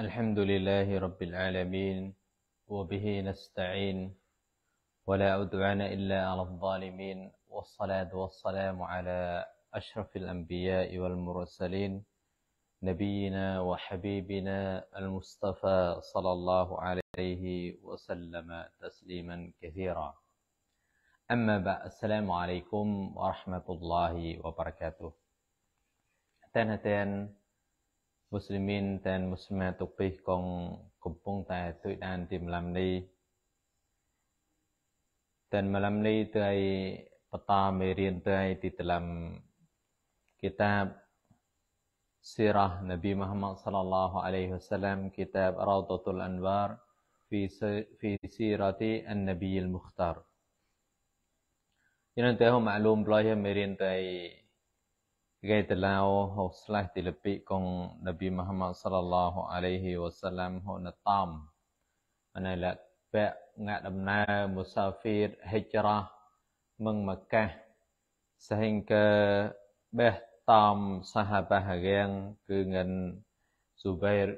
الحمد لله رب العالمين وبه نستعين ولا أدعان إلا على الظالمين والصلاة والسلام على أشرف الأنبياء والمرسلين نبينا وحبيبنا المصطفى صلى الله عليه وسلم تسليما كثيرا أما بعد السلام عليكم ورحمة الله وبركاته تنتين មុស្លីមីនតែនមុស្លីមាទុកពីកងកំពុងតែទុយដានទីម្លំនេះតែនម្លំនេះទើយបតាមេរៀនទើយទីត្លំគីតាប سيره نبي محمد صلى الله عليه وسلم كتاب روضه الانوار في في سيره النبي المختار ينتهي معلوم بلاي مرينتي تاي gai từ lao hoặc slide từ lập bị con Nabi Muhammad sallallahu alaihi wasallam hồ nát tam anh này là bẹ ngạ đầm na musafir hijrah mừng Makkah sehingga bẹ tam sahabah gang cứ ngân Zubair uh,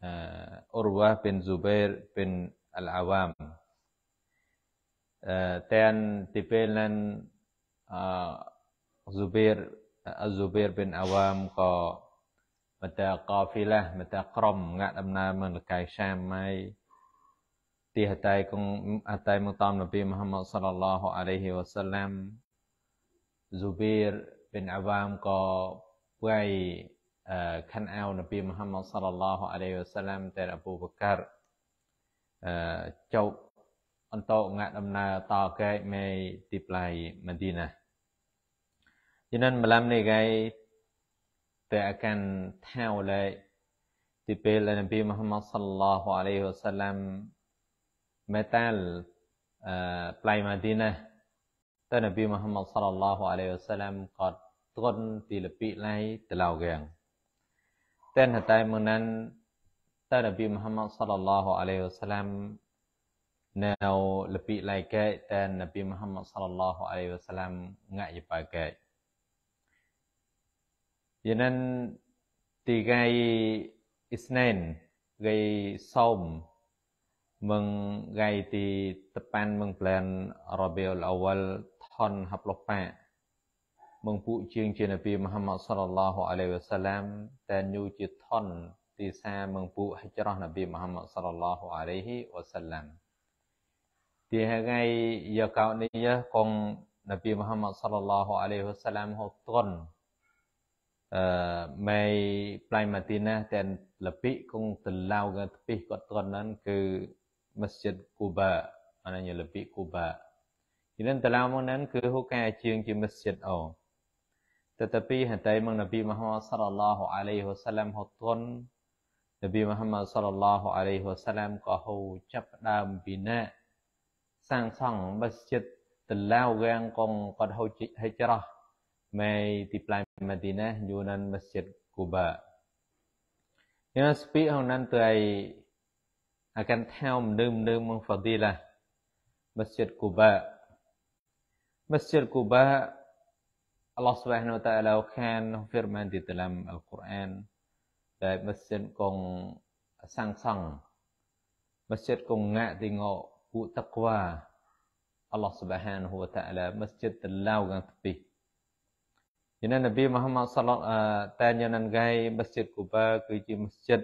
à, Urwah bin Zubair bin Al-Awam uh, tên tipe lên uh, Zubair อัลจูเบียร์เป็นอาวามก็มันจะกอฟิละมันจะกร่อมงะดำนามันกายแชมไม่ตีหัตใจของหัตใจมุตอมนบีมุฮัมมัดสัลลัลลอฮุอะลัยฮิวะสัลลัมจูเบียร์เป็นอาวามก็ไปืขันเอานบีมุฮัมมัดสัลลัลลอฮุอะลัยฮิวะสัลลัมแต่อบูบักรเจ้าอันโตงะดำนาต่อแก่ไม่ติดไหลมัดีนะฉะนั้นมาลำในไงแต่อาการเท่าเลยที่เป็นนบีมุฮัมมัดสัลลัลฮุอะลัยฮิวสัลลัมเมตัลปลายมาดีนะต่นบีมุฮัมมัดสัลลัลฮุอะลัยฮิวสัลลัมก็ต้นตีลปีไลตะลาวแกงแต่นหัตไอมนั้นต่นบีมุฮัมมัดสัลลัลฮุอะลัยฮิวสัลลัมแนวลปีไลแกแต่นบีมุฮัมมัดสัลลัลฮุอะลัยฮิวสัลลัมง่ายไปแก Senin tiga Isnin gay Saum mengai di depan mengplan Rabiul Awal Thon Haplopa mengpu jeung jeung Nabi Muhammad sallallahu alaihi wasallam dan nyu ji thon ti sa mengpu hijrah Nabi Muhammad sallallahu alaihi wasallam thì ngay giờ cậu này con Nabi Muhammad sallallahu alaihi wasallam học tuần uh, mai Plain Martina ទាំងលពីគង់ទៅឡៅកពីគាត់ត្រន់ហ្នឹងគឺ Masjid Quba អានញលពី Quba ពីនឹងទៅឡៅមកហ្នឹងគឺហូកាជាងជា Masjid អូតែតពីហតែមកនប៊ីមហមសាឡឡោះអាឡៃហ៊ូសាឡាំហត់ត្រន់នប៊ីមហមសាឡឡោះអាឡៃហ៊ូសាឡាំក៏ហូចាប់ដើមពីណាសាងសង់ Masjid ទៅឡៅរាំងកងគាត់ហូហិច្រោះ multiply Medina Yunan Masjid Kuba Nếu speak hôm nay tới akan theo nương nương mong phật đi là Masjid Kuba Masjid Kuba Allah Subhanahu wa taala akan firman di dalam Al-Qur'an tại Masjid Kong sang sang Masjid Kong ngạ thì ngộ cụ taqwa Allah Subhanahu wa taala Masjid Lao gang tepi ฉะนั้นนบีมุฮัมมัดสัลลัลแต่ยันนันไกมัสยิดกูบาคือจีมัสยิด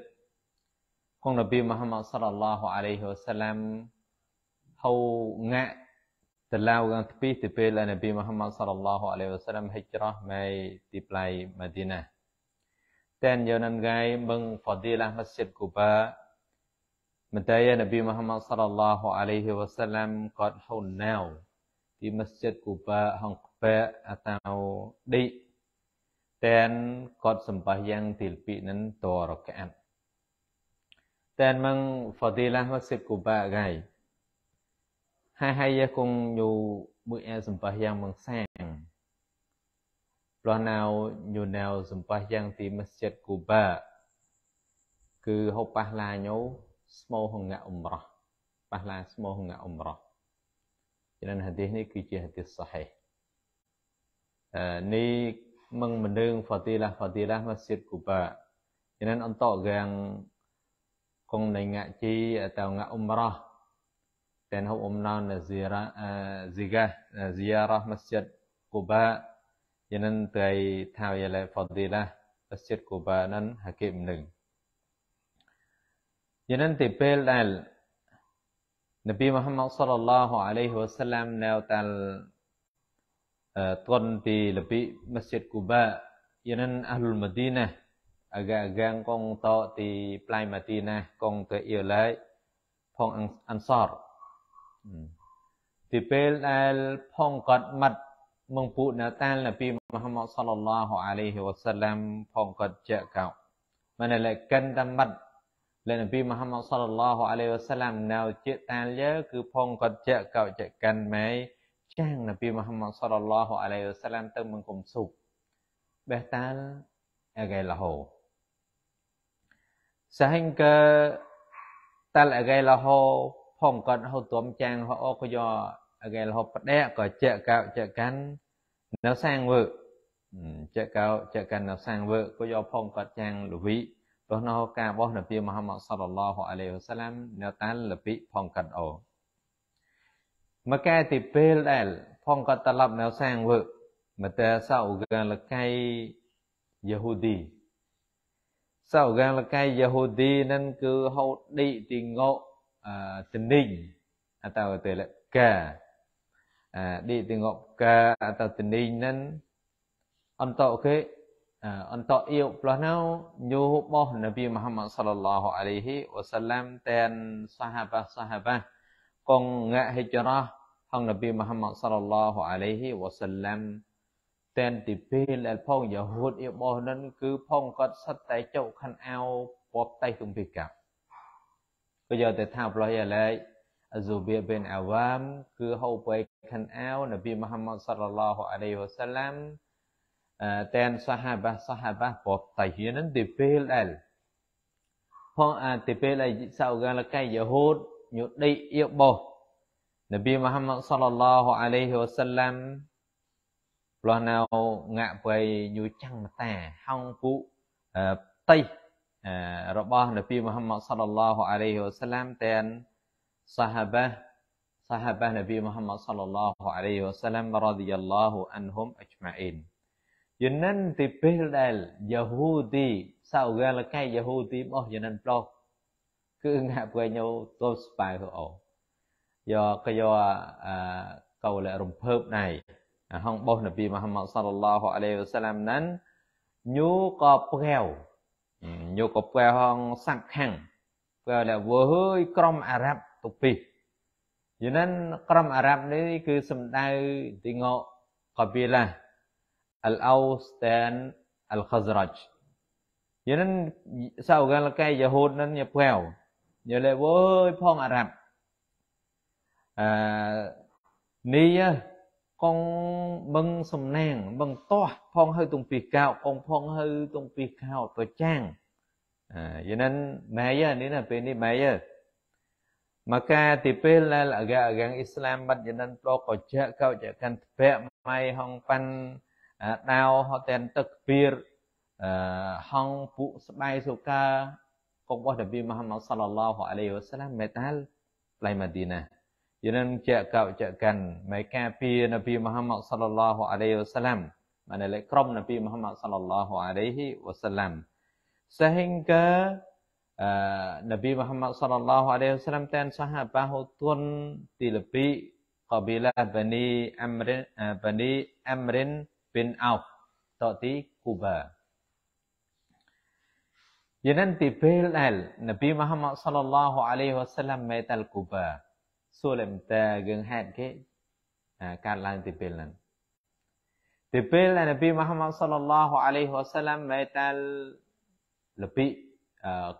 ของนบีมุฮัมมัดสัลลัลลอฮุอะลัยฮิวะสัลลัมហៅងាក់ទៅឡាវកាន់ពីទៅពេលនប៊ីមូហាម៉ាត់សល្លឡោះអាឡៃវ៉ាសាឡាមហិជ្រោះមកទីផ្លៃម៉ាឌីណាតែនយោនងាយបឹងហ្វាឌីឡាម៉ាស្ជីដគូបាមិនតែនប៊ីមូហាម៉ាត់សល្លឡោះអាឡៃវ៉ាសាឡាមគាត់ហៅណាវទីម៉ាស្ជីដគូបាហងក្បែអតាវឌី dan kot sembahyang tilpi nan to rakaat. Dan mang fadilah masjid Kuba gai. Hai hai ya kung nyu mui e sembahyang mang sang. Loh nào nyu nào sembahyang ti masjid Kuba. Cứ hô pah la nhau smo hong nga umrah. Pah la smo hong nga umrah. Cho nên hadis ni គឺជា hadis sahih. Uh, ni mừng mình đương fatilah fatilah masjid kuba cho nên ông tọ gang con này ngạ chi à, tàu ngạ umrah tên hậu umrah là ra, ziga ziarah masjid kuba cho nên tại tay thao ya là fatilah masjid kuba nên hakim nừng cho nên thì pel đal Nabi Muhammad sallallahu alaihi wasallam nêu tal tuan di lebih Masjid Kuba yanan Ahlul Madinah agak-agak kong tau di Plai Madinah kong te iolai phong Ansar ពីពេលដែលផងគាត់មាត់មកពួកណាតាលនប៊ីមហាម៉ាត់សល្លឡោះអាឡៃហ៊ីវ៉ាសាឡាំ ផងគាត់ចាក់កោមិនលែកិនតាមាត់លនប៊ីមហាម៉ាត់សល្លឡោះអាឡៃហ៊ីវ៉ាសាឡាំណៅជាតាលយើគឺផងគាត់ចាក់កោចាក់កាន់ម៉ែយ៉ាងនប៊ីមហាម៉ាត់សល្ឡោះអាឡៃវសាឡាមទៅមកគុំសុបបេះតាលអកេលហូ sehingga tal agai la ho phong kon ho tuom chang ho ko yo agai la ho pade ko che kao che kan nó sang vợ che kao che kan nó sang vợ ko yo phong kon chang lu vi របស់នៅការរបស់នប៊ីមហាម៉ាត់សល្ឡោះអាឡៃវសាឡាមនៅតាលលពីផងកាត់អូមកកែទីពេលដែលផងគាត់ត្រឡប់នៅសាងវើមកតែសៅកាលកៃយេហូឌីសៅកាលកៃយេហូឌីនឹងគឺហូឌីទីងោទនិញអតវទេលកាអាឌីទីងោកាអតទនិញនឹងអន្តអូខេអន្តអ៊ីវផ្លោះណៅញូបោះនប៊ីមហាម៉ាត់សល្លឡោះអាឡៃហ៊ីវ៉ាសាឡាំតែនសាហាបាសាហាបាកងងាហិចរ៉ា Hằng Nabi Muhammad sallallahu alaihi wasallam តែនទី2ដែលផងយ៉ាហួតអ៊ីបោះនឹងគឺផងគាត់សិតតែចុកខាន់អោពពតៃគំពីកាប់ក៏យកតែថាប្រឡោះយ៉ាឡែកអស៊ូបៀបិនអាវ៉ាមគឺហូបឯខាន់អោនប៊ីមហាម៉ាត់សាឡឡោះអាឡៃហ៊ូសាឡាំតែនសាហាបាសាហាបាពពតៃហ៊ីនឹងទី2ដែលផងអាទី2ដែលសៅកាលកៃយ៉ាហួតញុឌីអ៊ីបោះ Nabi Muhammad sallallahu alaihi wasallam loh nào ngạ về như chăng ta hong phụ tây របស់នប៊ីមូហាម៉ាត់សល្លឡោះអាឡៃហ៊ីវសឡាមតែនសាហាបាសាហាបានប៊ីមូហាម៉ាត់សល្លឡោះអាឡៃហ៊ីវសឡាមរ៉ាឌីយ៉ាឡោះអានហ៊ុមអជ្ម៉ាអ៊ីនយូនិនទីពេលដែលយ៉ាហូទីសៅហ្គាលកៃយ៉ាហូទីរបស់យូនិនប្លោះគឺងាក់ព្រៃញោទោស្បាយហូអូយកក៏យកអកោលរំភើបណៃហងបោះនប៊ីមហាម៉ាត់សល្លឡោះអាឡៃវសាឡាមណានញូក៏ប្រែវញូក៏ប្រែហងសាក់ខាំងប្រែលវើហើយក្រុមអារ៉ាប់ទុពីយូนั้นក្រុមអារ៉ាប់នេះ គឺសំដៅទីងកកប៊ីឡាអលអោស្តានអលខសរ៉ាច់យូนั้นសាវកាលកែយ៉ាហូតនឹងញ៉ាប្រែវញ៉ាលេវើយផងអារ៉ាប់អានីកងបឹងសំណាងបឹងតោះផងហើយទុងពីកោ កងផងហើយទុងពីកោប្រចាំងអាយ៉ាងนั้นម៉ែយ៉ានេះណាពេលនេះម៉ែយ៉ាមកការទីពេលដែលអកាអកាងអ៊ីស្លាមបាត់យ៉ាងนั้นប្រកចៈកោចៈកាន់ធ្ពាក់ម៉ៃហងប៉ាន់ដាវហត់តែនទឹកពៀរហងពួកស្បែកសូកាកងរបស់នប៊ីមហាម៉ាត់សល្លឡោះអាឡៃវ៉ាសឡាមមេតាល់ឡៃម៉ាឌីណា Cho nên chạy cậu chạy cần Nabi Muhammad sallallahu alaihi wa sallam Mà krom Nabi Muhammad sallallahu alaihi wa Sehingga uh, Nabi Muhammad sallallahu alaihi wa sallam Tan sahabahu tuan Dilebi Qabilah Bani Amrin, uh, Bani Amrin bin Auf Tati Kuba Jadi nanti Bilal Nabi Muhammad sallallahu alaihi wa Maital Kuba Kuba សួរលេមតាយើងហេតុគេកើតឡើងទីពេលហ្នឹងទីពេលដែលនប៊ីមហាម៉ាត់សល្លឡោះអាឡៃហ៊ីវ៉ាសាឡាមបានតាលលពី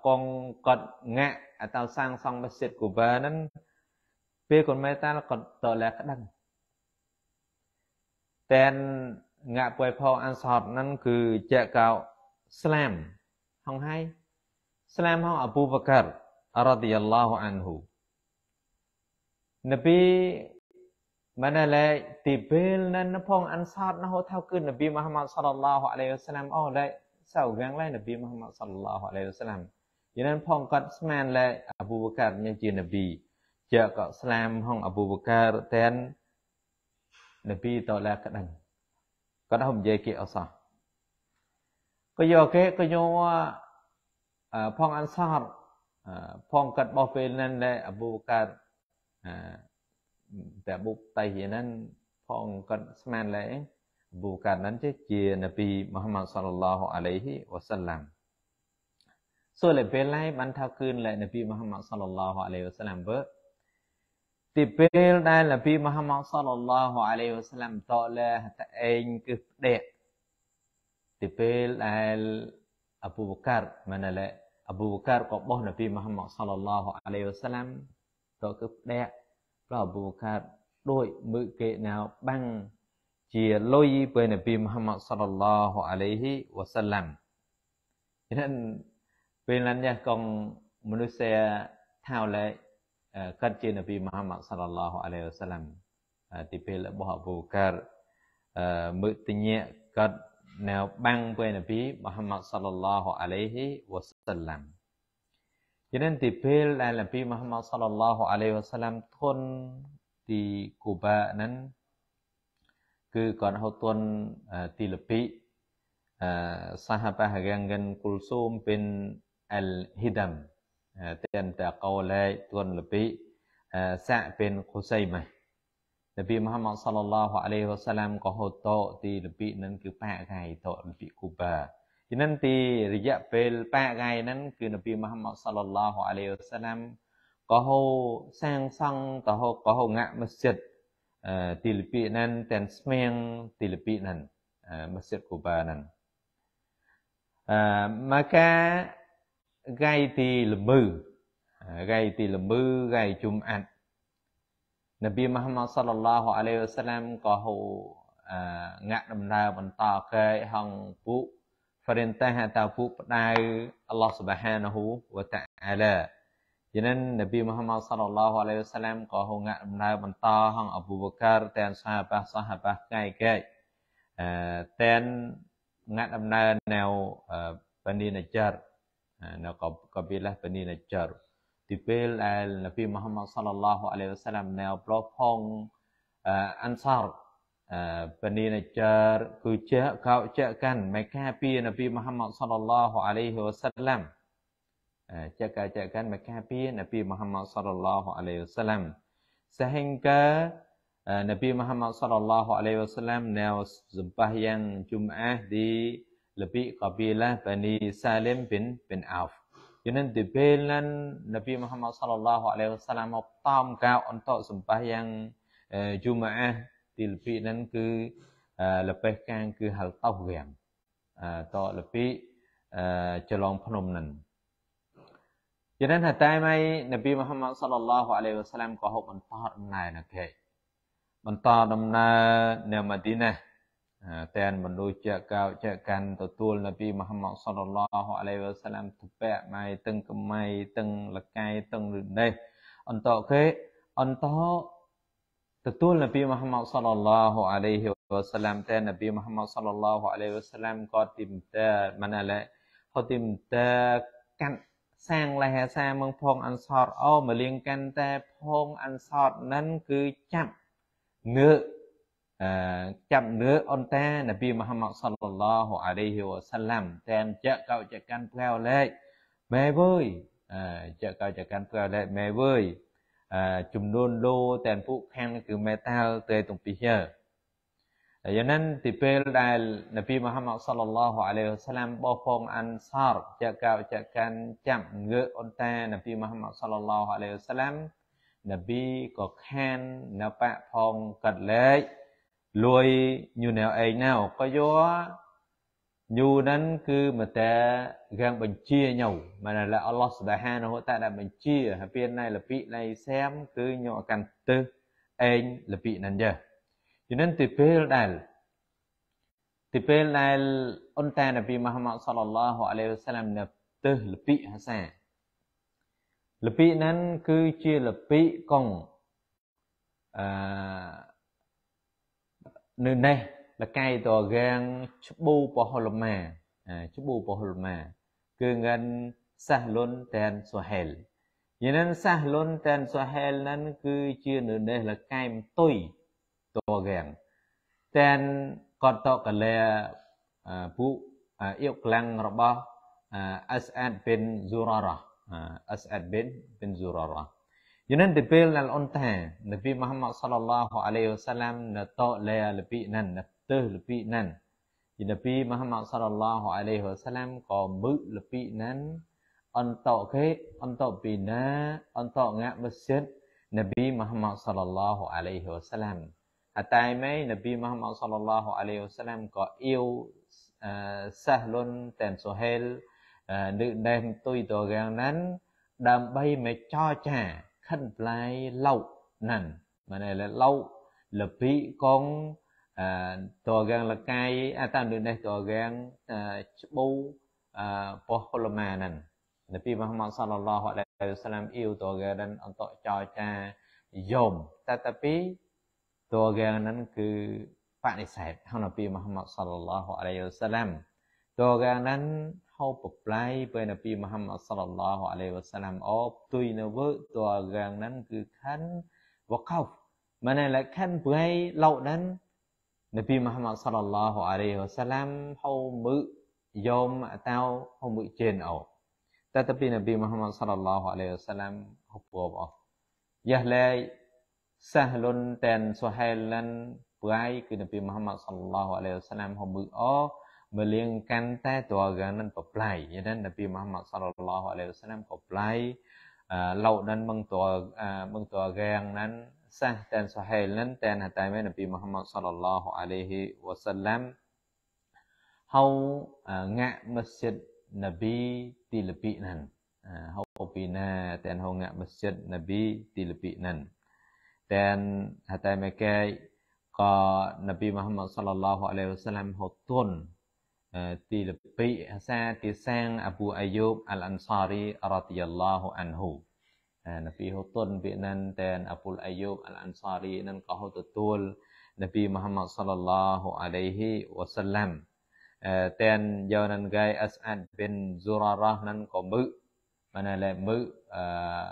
កងកត់ងាក់អតោសាងសង់មស្ជីតគូបាហ្នឹងពេលគាត់មេតាលគាត់តលាក់ដឹងតែនងាក់ពួយផងអានសហតហ្នឹងគឺជាកោស្លាមហងហើយស្លាមហងអប៊ូបការរ៉ាឌីយ៉ាឡោះអានហ៊ូ Nabi mana lai tibil nan nepong ansar nah tahu ke Nabi Muhammad sallallahu alaihi wasallam oh lai sau gang lai Nabi Muhammad sallallahu alaihi wasallam យ៉ាងណាផងគាត់ស្មានលែអបូបការញ៉ាជានប៊ីជាក៏ស្លាមហងអបូបការតែននប៊ីតឡាក្ដឹងគាត់ហមនិយាយគេអសោះក៏យកគេក៏យកផងអនសារផងកាត់បោះពេលនឹងដែរអបូបការแต่บุตรเห็นนั้น พองกันสมานแล้บุกการนั้นจะเจียนบีมุฮัมมัดสุลลัลฮอะลัยฮิวะสัลลัมส่วนเลยเป็นไรบรรเทาคืนเลยนบีมุฮัมมัดสุลลัลฮอะลัยฮิวะสัลลัมเบอร์ติเปลยนได้นบีมุฮัมมัดสุลลัลฮอะลัยฮิวะสัลลัมต่อเลยแต่เองก็เด็กติเปลยนได้อับูบุการมันอะไอับูบุการก็บอกนบีมุฮัมมัดสุลลัลฮอะลัยฮิวะสัลลัม đó cứ đẹp bảo bù khát đôi mự kệ nào băng chỉ lôi bên Nabi Muhammad sallallahu alaihi wasallam cho nên bên lần nha con xe thao lệ cắt à, chia Nabi Muhammad sallallahu alaihi wasallam à, thì bên là bảo bù khát mự tình nhẹ cắt nào bằng bên Nabi Muhammad sallallahu alaihi wasallam cho nên ទីពេលដែលនប៊ីមហាម៉ាត់សល្លឡោះអាឡៃវ៉ាសាឡាំធន់ទីគូបាហ្នឹងគឺគាត់ហូតទុនទីលពីអឺសាហាបះរាងកិនគុលស៊ូមពីនអលហ៊ីដាំតែនតាកោឡៃទុនលពីសាក់ពីនគូសៃម៉ានប៊ីមហាម៉ាត់សល្លឡោះអាឡៃវ៉ាសាឡាំក៏ហូតតទីលពីហ្នឹងគឺប៉ាកាយតលពីគូបាฉะนั้นตีระยะเปลแปะไงนั้นคือนบีมุฮัมมัดสัลลัลลอฮุอะลัยฮิวสลามក៏ហូសាងសង់តហូក៏ហូងាក់មស្ជិតទីលពីណានតែនស្មៀងទីលពីណានមស្ជិតគូបាណានអឺមកកាកាយទីលមឺកាយទីលមឺកាយជុំអាត់នប៊ីមហមសលឡាហ៍អាឡៃវសឡាមក៏ហូងាក់ដំណើរបន្តកែហងពួក Perintah atau dari Allah Subhanahu wa taala. Jadi Nabi Muhammad sallallahu alaihi wasallam kau ngak mulai mentah hang Abu Bakar dan sahabat sahabat eh, gay gay. Dan ngak mulai nel eh, bani Najjar. Eh, nel kabilah bani Najjar. Tipil Nabi Muhammad sallallahu alaihi wasallam nel propong ansar ពនីណចារគឺជាកោចកាន់មកការពីនបីមហមម៉ត់សលឡោះអាឡៃហ៊ីវសាឡាំចកាចកាន់មកការពីនបីមហមម៉ត់សលឡោះអាឡៃហ៊ីវសាឡាំសហិង្កានបីមហមម៉ត់សលឡោះអាឡៃហ៊ីវសាឡាំណាវសំបះយ៉ាងជុំអេសឌីលបីកាប៊ីឡាបនីសាឡិមបិនបិនអោហ្វយានឌីបេលណនបីមហមម៉ត់សលឡោះអាឡៃហ៊ីវសាឡាំអបតំកៅអន្តសំបះយ៉ាងជុំអេសទីលពីហ្នឹងគឺលបេះកាងគឺហៅតោវៀងតលពីចឡងភ្នំហ្នឹងចឹងថាតែម៉ៃនប៊ីមូហាម៉ាត់សល្លឡោះអាឡៃវ៉ាសាឡាមក៏ហូបបន្តដំណើរណាគេបន្តដំណើរនៅម៉ាឌីណាតែនមនុស្សជាកោជាកាន់ទទួលនប៊ីមូហាម៉ាត់សល្លឡោះអាឡៃវ៉ាសាឡាមទុពៈម៉ៃទាំងកម៉ៃទាំងលកាយទាំងរនេះអន្តគេអន្តោទទួលនប៊ីមហាម៉ាត់សល្លឡោះអាឡៃហ៊ីវ៉ាសឡាមតែនប៊ីមហាម៉ាត់សល្លឡោះអាឡៃហ៊ីវ៉ាសឡាមក៏ទីមតាម៉ានឡាហូទីមតាកាន់សាងលះសាមងផងអនសតអូមកលៀងកាន់តែផងអនសតនឹងគឺចាប់នើអឺចាប់នើអនតានប៊ីមហាម៉ាត់សល្លឡោះអាឡៃហ៊ីវ៉ាសឡាមតែមចកោចកាន់ផ្លែលេខម៉ែវើយអឺចកោចកាន់ផ្លែលេខម៉ែវើយចំនួនឡូតែពួកខាងនេះគឺ metal ទៅទំពីយើដូច្នេះទីពេលដែលនប៊ីមូហាម៉ាត់សល្លឡោះអាឡៃហ៊ីសឡាមបោះពងអានសារចាកោចាកានចាប់ងើអ៊ុនតានប៊ីមូហាម៉ាត់សល្លឡោះអាឡៃហ៊ីសឡាមនប៊ីក៏ខាននៅបាក់ផងកាត់លែកលួយយូណែវឯងណៅក៏យោយូហ្នឹងគឺមកតែខាងបញ្ជាញោមែនឡអល់ឡោះសុបហានហូតាដែលបញ្ជាហើយពីណៃលពីណៃសែមគឺញោកាន់ទឹះឯងលពីហ្នឹងចាយូហ្នឹងទីពេលដែលទីពេលដែលអ៊ុនតានប៊ីមហាម៉ាត់សល្លឡោះអាឡៃវ៉ាសាឡាមនៅទឹះលពីហាសាលពីហ្នឹងគឺជាលពីកងអឺនៅនេះលកាយតរកាងច្បូពហលមាច្បូពហលមាគឺងានសាសលុនតានសូហែលយានសាសលុនតានសូហែលនឹងគឺជានៅនេះលកាយមទុយតរកាងតានកតកលាពុអ៊ីកឡាំងរបស់អស្អាតបិនស៊ូរ៉ារ៉ាអស្អាតបិនបិនស៊ូរ៉ារ៉ាយនឹងទៅពេលណលអ៊ុនតានពីមហាម៉ាត់សល្លឡោះអាឡៃវសាឡាំណតលេលពីណណ tơ lepi nan thì Nabi Muhammad sallallahu alaihi wasallam có mự lepi nan on tọ khế on tọ pi na on tọ ngạ masjid Nabi Muhammad sallallahu alaihi wasallam à tại mấy Nabi Muhammad sallallahu alaihi wasallam có yêu uh, à, Sahlun tên Sohel uh, à, nữ đem tôi tổ gàng nắn đam bay mẹ cho trẻ khăn lại lâu nằn mà này là lâu là bị con តរកាំងលកាយអតាមដូចនេះតរកាំងច្បូប៉ោះកុលមាហ្នឹងនប៊ីមហម័ដសល្លឡោះអាឡៃហ៊ីវសាឡាមអ៊ីវតរកាំងហ្នឹងអន្តចោចាយមតតពីតរកាំងហ្នឹងគឺបដិសេធហើយនប៊ីមហម័ដសល្លឡោះអាឡៃហ៊ីវសាឡាមតរកាំងហ្នឹងហូបប្រប្លាយពេលនប៊ីមហម័ដសល្លឡោះអាឡៃហ៊ីវសាឡាមអបទុយនៅវើតរកាំងហ្នឹងគឺខាន់វកោហ្វមិនឡែកខាន់ប្រៃលោកហ្នឹងនប៊ីមហាម៉ាត់សល្លឡោះអាឡៃហ៊ីវសាឡាមហៅមឺយមអតោហៅមឺជេនអូតែតពីនប៊ីមហាម៉ាត់សល្លឡោះអាឡៃហ៊ីវសាឡាមហៅពបអស់យ៉ាឡៃសាហ្លុនតែនសូហែលានប្រាយគឺនប៊ីមហាម៉ាត់សល្លឡោះអាឡៃហ៊ីវសាឡាមហៅមឺអមកលៀងកាន់តែតរកាននឹងប្រប្លាយយ៉ាងนั้นនប៊ីមហាម៉ាត់សល្លឡោះអាឡៃហ៊ីវសាឡាមក៏ប្លាយឡៅដល់មឹងតរមឹងតរកាងนั้น sah dan sahih nan dan hadis Nabi Muhammad sallallahu alaihi wasallam hau eh, ngak masjid Nabi ti lebih nan eh, hau opina dan hau ngak masjid Nabi ti lebih nan dan hadis mekai ka Nabi Muhammad sallallahu alaihi wasallam hau tun ti eh, lebih hasan ti sang Abu Ayyub Al-Ansari radhiyallahu anhu. ណាពីហូតុនវាណាន់តែនអពុលអាយុបអលអានសារីនឹងក៏ហូទទួលនប៊ីមូហាម៉ាត់សល្លឡោះអាឡៃហ៊ីវ៉ាសាឡាំតែនយកនឹងកាយអស្អាតប៊ីនហ្សូរ៉ារ៉ះនឹងក៏មឹកបានតែមឹកអឺ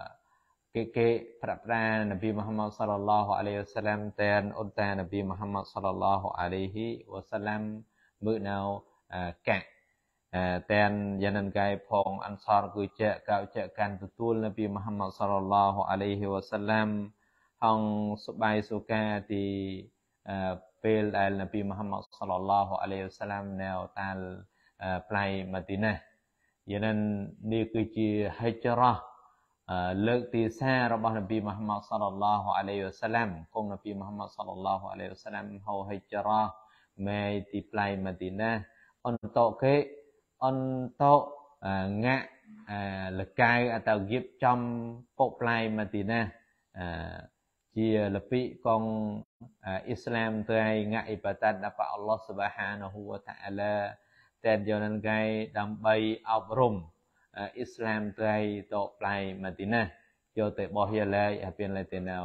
គេគេប្រាប់ប្រានប៊ីមូហាម៉ាត់សល្លឡោះអាឡៃហ៊ីវ៉ាសាឡាំតែនអ៊ុតតានប៊ីមូហាម៉ាត់សល្លឡោះអាឡៃហ៊ីវ៉ាសាឡាំមឹកណៅកាក់តែនយ៉ានិនកាយផងអន្សារគឺជាកោចកាន់ទទួលនៅពី មហាម៉ាត់សល្លឡោះអាឡៃហ៊ីវ៉ាសាឡាមហងសុបាយសូកាទីពេលដែលនប៊ីមហាម៉ាត់សល្លឡោះអាឡៃហ៊ីវ៉ាសាឡាមនៅតាលផ្លៃម៉ាឌីណាយ៉ានិននេះគឺជាហិចរ៉ះលើកទីសាររបស់នប៊ីមហាម៉ាត់សល្លឡោះអាឡៃហ៊ីវ៉ាសាឡាមគុំនប៊ីមហាម៉ាត់សល្លឡោះអាឡៃហ៊ីវ៉ាសាឡាមហៅហិចរ៉ះម៉ែទីផ្លៃម៉ាឌីណាអន្តកេអន្តងៈលកៅអតវិបចំពុកផ្លែមទីណាជាលពិកងអ៊ីស្លាមត្រៃងៈអ៊ីបាតាត់របស់អល់ឡោះសុបហានហូវតាអាឡាតែនយននកៃដើម្បីអប់រំអ៊ីស្លាមត្រៃតផ្លែមទីណាយកទៅបោះយលែកហើយពេលលែកទៅនៅ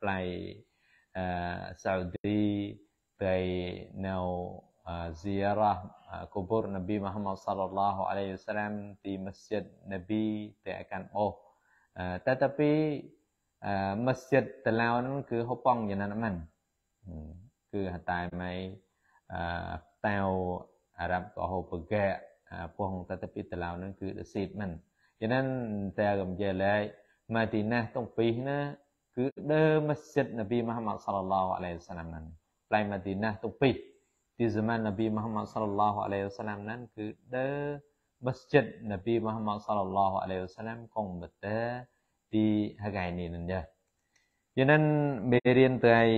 ផ្លែសាអូឌីទៅនៅ ziarah kubur Nabi Muhammad sallallahu alaihi wasallam di Masjid Nabi ទៅឯកាន់បោះតែតែពី masjid តាឡៅនោះគឺហូបប៉ងយ៉ាងណាមិន គឺហតែម៉ៃតៅអារ៉ាប់ក៏ហូបបកែពងតែតែពីតាឡៅនោះគឺដស៊ីតមិនយ៉ាងណាតែកំជាឡែកម៉ាទីណាតុងពីណាគឺដើ masjid Nabi Muhammad sallallahu alaihi wasallam ផ្លៃម៉ាទីណាតុងពី di zaman Nabi Muhammad sallallahu alaihi wasallam nan គឺដើរ masjid Nabi Muhammad sallallahu alaihi wasallam កងបតេទី hari ini នឹងដែរយ៉ាងណាមេរៀនទៅឲ្យ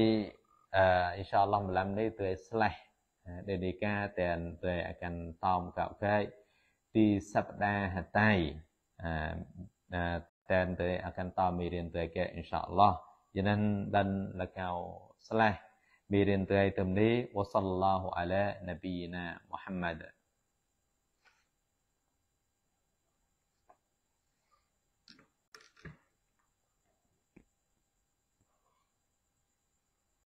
អឺ insyaallah ម្លឹងនេះទៅឲ្យ slash ដែលនេការទាំងទៅឲ្យកាន់តោមកោកែកទីសព្ទាហតៃអឺតាមទៅឲ្យកាន់តោមេរៀនទៅឲ្យគេ insyaallah យ៉ាងណាដល់លកៅ slash ميرين الله لي وصلى الله على نبينا محمد